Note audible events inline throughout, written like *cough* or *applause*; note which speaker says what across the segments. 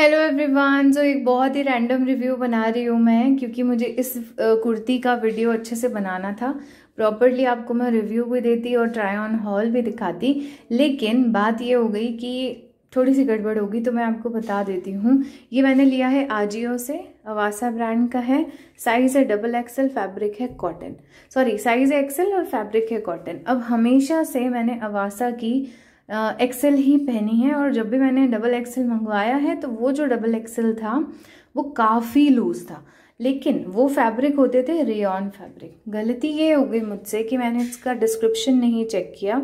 Speaker 1: hello everyone जो एक बहुत ही रैंडम रिव्यू बना रही हूँ मैं क्योंकि मुझे इस कुर्ती का वीडियो अच्छे से बनाना था प्रॉपरली आपको मैं रिव्यू भी देती और ट्राई ऑन हॉल भी दिखाती लेकिन बात ये हो गई कि थोड़ी सी गड़बड़ होगी तो मैं आपको बता देती हूँ ये मैंने लिया है आजियो से अवासा ब्रांड का है साइज़ है डबल एक्सल फैब्रिक है कॉटन सॉरी साइज़ है एक्सल और फैब्रिक है कॉटन अब हमेशा से मैंने अवासा की एक्सेल ही पहनी है और जब भी मैंने डबल एक्सेल मंगवाया है तो वो जो डबल एक्सेल था वो काफ़ी लूज़ था लेकिन वो फैब्रिक होते थे रेन फैब्रिक गलती ये हो गई मुझसे कि मैंने इसका डिस्क्रिप्शन नहीं चेक किया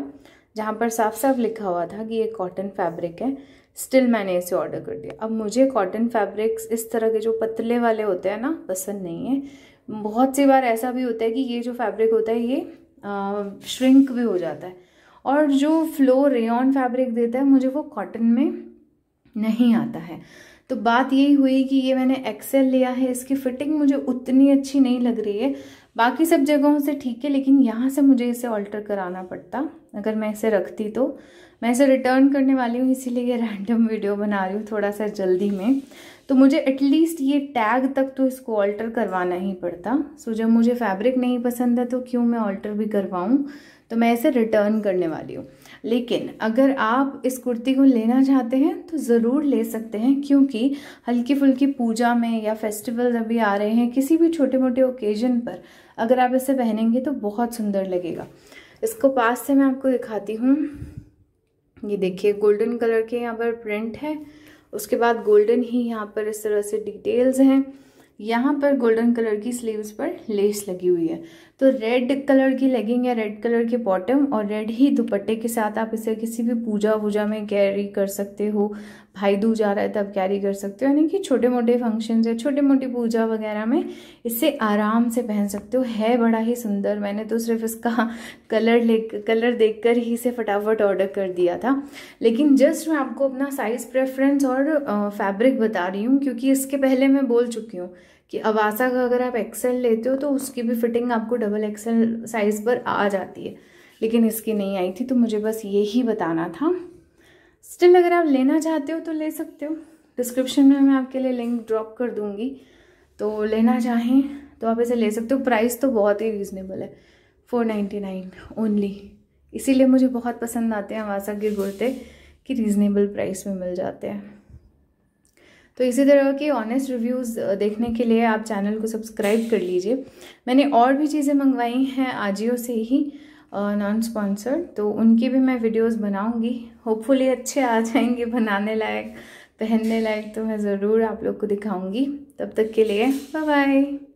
Speaker 1: जहाँ पर साफ साफ लिखा हुआ था कि ये कॉटन फैब्रिक है स्टिल मैंने इसे ऑर्डर कर दिया अब मुझे कॉटन फैब्रिक्स इस तरह के जो पतले वाले होते हैं ना पसंद नहीं है बहुत सी बार ऐसा भी होता है कि ये जो फैब्रिक होता है ये श्रिंक भी हो जाता है और जो फ्लो रेन फैब्रिक देता है मुझे वो कॉटन में नहीं आता है तो बात यही हुई कि ये मैंने एक्सेल लिया है इसकी फ़िटिंग मुझे उतनी अच्छी नहीं लग रही है बाकी सब जगहों से ठीक है लेकिन यहाँ से मुझे इसे ऑल्टर कराना पड़ता अगर मैं इसे रखती तो मैं इसे रिटर्न करने वाली हूँ इसीलिए ये रैंडम *laughs* वीडियो बना रही हूँ थोड़ा सा जल्दी में तो मुझे एटलीस्ट ये टैग तक तो इसको ऑल्टर करवाना ही पड़ता सो जब मुझे फैब्रिक नहीं पसंद है तो क्यों मैं ऑल्टर भी करवाऊँ तो मैं इसे रिटर्न करने वाली हूँ लेकिन अगर आप इस कुर्ती को लेना चाहते हैं तो ज़रूर ले सकते हैं क्योंकि हल्की फुल्की पूजा में या फेस्टिवल अभी आ रहे हैं किसी भी छोटे मोटे ओकेजन पर अगर आप इसे पहनेंगे तो बहुत सुंदर लगेगा इसको पास से मैं आपको दिखाती हूँ ये देखिए गोल्डन कलर के यहाँ पर प्रिंट है उसके बाद गोल्डन ही यहाँ पर इस तरह से डिटेल्स हैं यहाँ पर गोल्डन कलर की स्लीव्स पर लेस लगी हुई है तो रेड कलर की लेगिंग या रेड कलर के बॉटम और रेड ही दुपट्टे के साथ आप इसे किसी भी पूजा वूजा में कैरी कर सकते हो भाई दूज आ रहा है तब कैरी कर सकते हो यानी कि छोटे मोटे फंक्शन या छोटे मोटी पूजा वगैरह में इसे आराम से पहन सकते हो है बड़ा ही सुंदर मैंने तो सिर्फ इसका कलर ले कलर देखकर ही इसे फटाफट ऑर्डर कर दिया था लेकिन जस्ट मैं आपको अपना साइज़ प्रेफरेंस और फैब्रिक बता रही हूँ क्योंकि इसके पहले मैं बोल चुकी हूँ कि अबासा का अगर आप एक्सेल लेते हो तो उसकी भी फिटिंग आपको डबल एक्सेल साइज़ पर आ जाती है लेकिन इसकी नहीं आई थी तो मुझे बस ये ही बताना था स्टिल अगर आप लेना चाहते हो तो ले सकते हो डिस्क्रिप्शन में मैं आपके लिए लिंक ड्रॉप कर दूँगी तो लेना चाहें तो आप इसे ले सकते हो प्राइस तो बहुत ही रीज़नेबल है फोर नाइन्टी नाइन ओनली इसीलिए मुझे बहुत पसंद आते हैं वासा के कुर्ते कि रीज़नेबल प्राइस में मिल जाते हैं तो इसी तरह के ऑनेस्ट रिव्यूज़ देखने के लिए आप चैनल को सब्सक्राइब कर लीजिए मैंने और भी चीज़ें मंगवाई हैं आजियो से ही नॉन स्पॉन्सर्ड तो उनकी भी मैं वीडियोस बनाऊंगी होपफुली अच्छे आ जाएंगे बनाने लायक पहनने लायक तो मैं ज़रूर आप लोग को दिखाऊंगी तब तक के लिए बाय बाय